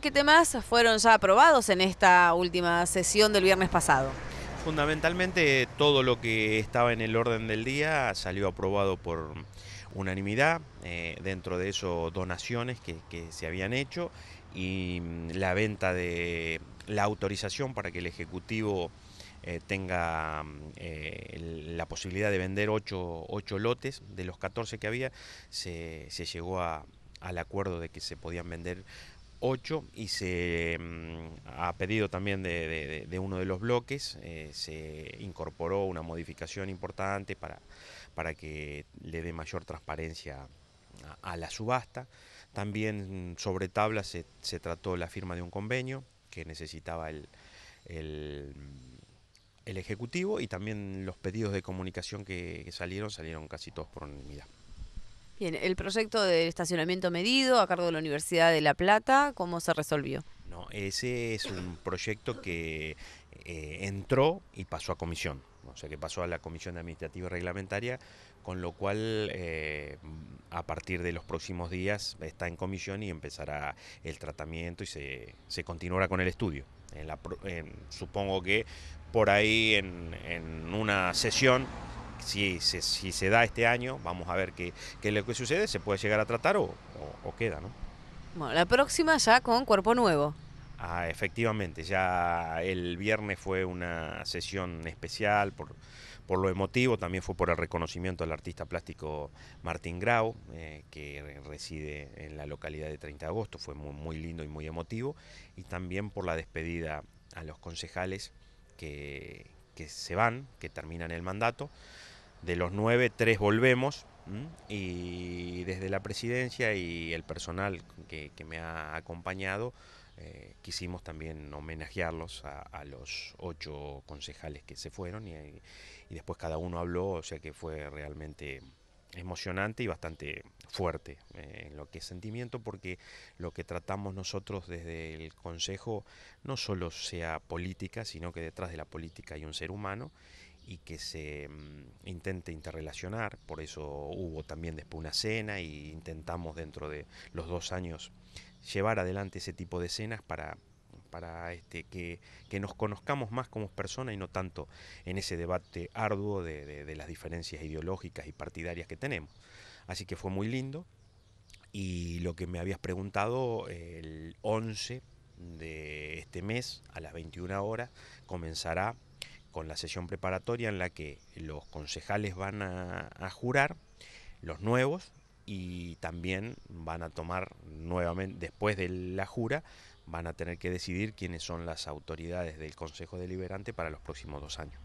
¿Qué temas fueron ya aprobados en esta última sesión del viernes pasado? Fundamentalmente todo lo que estaba en el orden del día salió aprobado por unanimidad, eh, dentro de eso donaciones que, se habían hecho y mm, la venta de la autorización para que el Ejecutivo eh, tenga mm, eh, la posibilidad de vender 8, lotes de los 14 que había, se, llegó al acuerdo de que se podían vender 8 y se ha mm, pedido también de, uno de los bloques, eh, se incorporó una modificación importante para, que le dé mayor transparencia a, la subasta. También mm, sobre tabla se, se, trató la firma de un convenio que necesitaba el, Ejecutivo y también los pedidos de comunicación que salieron, salieron casi todos por unanimidad. Bien, el proyecto de estacionamiento medido a cargo de la Universidad de La Plata, ¿cómo se resolvió? No, ese es un proyecto que eh, entró y pasó a comisión, o sea que pasó a la Comisión Administrativa y Reglamentaria, con lo cual eh, a partir de los próximos días está en comisión y empezará el tratamiento y se, continuará con el estudio. supongo que por ahí en una sesión si, se, da este año, vamos a ver qué, es lo que sucede, se puede llegar a tratar o, queda, ¿no? Bueno, la próxima ya con cuerpo nuevo. Ah, efectivamente, ya el viernes fue una sesión especial por, lo emotivo, también fue por el reconocimiento del artista plástico Martín Grau, eh, que reside en la localidad de 30 de agosto, fue muy, lindo y muy emotivo, y también por la despedida a los concejales que, que se van, que terminan el mandato de los nueve, tres volvemos. Y desde la presidencia y el personal que, me ha acompañado, eh, quisimos también homenajearlos a, los ocho concejales que se fueron y, y después cada uno habló, o sea que fue realmente emocionante y bastante fuerte eh, en lo que es sentimiento, porque lo que tratamos nosotros desde el Consejo no solo sea política, sino que detrás de la política hay un ser humano y que se mm, intente interrelacionar. Por eso hubo también después una cena e intentamos dentro de los dos años llevar adelante ese tipo de cenas para para este, que, nos conozcamos más como personas y no tanto en ese debate arduo de, las diferencias ideológicas y partidarias que tenemos. Así que fue muy lindo. Y lo que me habías preguntado, el 11 de este mes a las 21 horas comenzará con la sesión preparatoria en la que los concejales van a, jurar, los nuevos, y también van a tomar nuevamente, después de la jura, van a tener que decidir quiénes son las autoridades del Consejo Deliberante para los próximos dos años.